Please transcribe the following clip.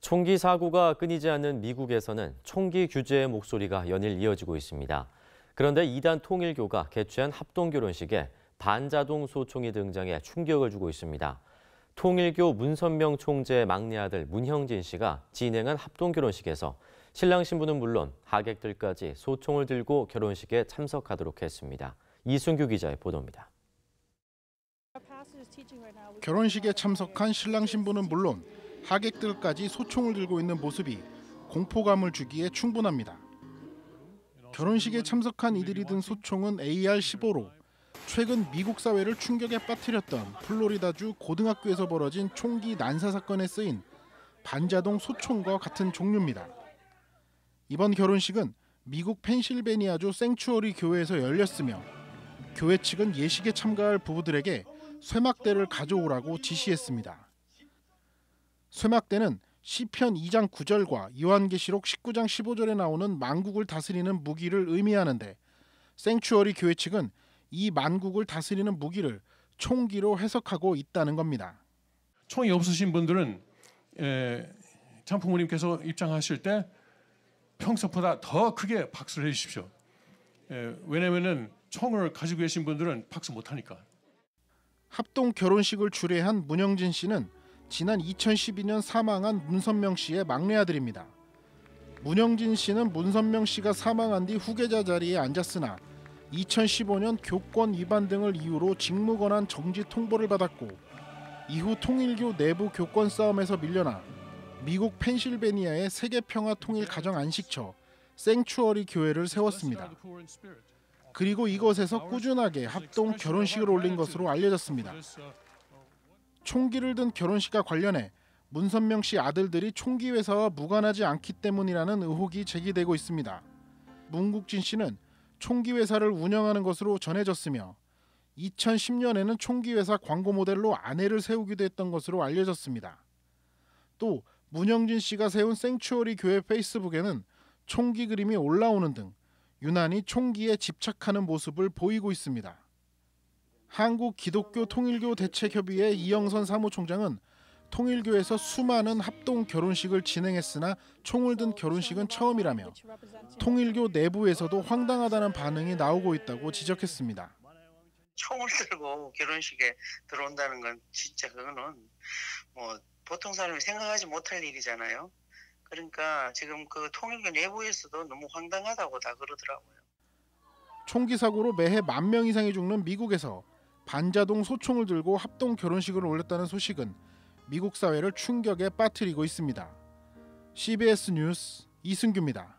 총기 사고가 끊이지 않는 미국에서는 총기 규제의 목소리가 연일 이어지고 있습니다. 그런데 이단 통일교가 개최한 합동 결혼식에 반자동 소총이 등장해 충격을 주고 있습니다. 통일교 문선명 총재의 막내 아들 문형진 씨가 진행한 합동 결혼식에서 신랑 신부는 물론 하객들까지 소총을 들고 결혼식에 참석하도록 했습니다. 이순규 기자의 보도입니다. 결혼식에 참석한 신랑 신부는 물론 하객들까지 소총을 들고 있는 모습이 공포감을 주기에 충분합니다. 결혼식에 참석한 이들이 든 소총은 AR-15로 최근 미국 사회를 충격에 빠뜨렸던 플로리다주 고등학교에서 벌어진 총기 난사 사건에 쓰인 반자동 소총과 같은 종류입니다. 이번 결혼식은 미국 펜실베니아주 생츄어리 교회에서 열렸으며 교회 측은 예식에 참가할 부부들에게 쇠막대를 가져오라고 지시했습니다. 쇠막대는 시편 2장 9절과 요한계시록 19장 15절에 나오는 만국을 다스리는 무기를 의미하는데 생츄어리 교회 측은 이 만국을 다스리는 무기를 총기로 해석하고 있다는 겁니다. 총이 없으신 분들은 참 예, 부모님께서 입장하실 때 평소보다 더 크게 박수를 해주십시오. 예, 왜냐면 총을 가지고 계신 분들은 박수 못하니까. 합동 결혼식을 주례한 문영진 씨는 지난 2012년 사망한 문선명 씨의 막내 아들입니다. 문영진 씨는 문선명 씨가 사망한 뒤 후계자 자리에 앉았으나 2015년 교권 위반 등을 이유로 직무권한 정지 통보를 받았고 이후 통일교 내부 교권 싸움에서 밀려나 미국 펜실베니아의 세계평화 통일 가정 안식처 생추어리 교회를 세웠습니다. 그리고 이곳에서 꾸준하게 합동 결혼식을 올린 것으로 알려졌습니다. 총기를 든 결혼식과 관련해 문선명 씨 아들들이 총기 회사와 무관하지 않기 때문이라는 의혹이 제기되고 있습니다. 문국진 씨는 총기 회사를 운영하는 것으로 전해졌으며 2010년에는 총기 회사 광고 모델로 아내를 세우기도 했던 것으로 알려졌습니다. 또 문영진 씨가 세운 생츄어리 교회 페이스북에는 총기 그림이 올라오는 등 유난히 총기에 집착하는 모습을 보이고 있습니다. 한국 기독교 통일교 대책협의회 이영선 사무총장은 통일교에서 수많은 합동 결혼식을 진행했으나 총을 든 결혼식은 처음이라며 통일교 내부에서도 황당하다는 반응이 나오고 있다고 지적했습니다. 총을 들고 결혼식에 들어온다는 건 진짜 그거는 뭐 보통 사람이 생각하지 못할 일이잖아요. 그러니까 지금 그 통일교 내부에서도 너무 황당하다고 다 그러더라고요. 총기 사고로 매해 만 명 이상이 죽는 미국에서 반자동 소총을 들고 합동 결혼식을 올렸다는 소식은 미국 사회를 충격에 빠뜨리고 있습니다. CBS 뉴스 이승규입니다.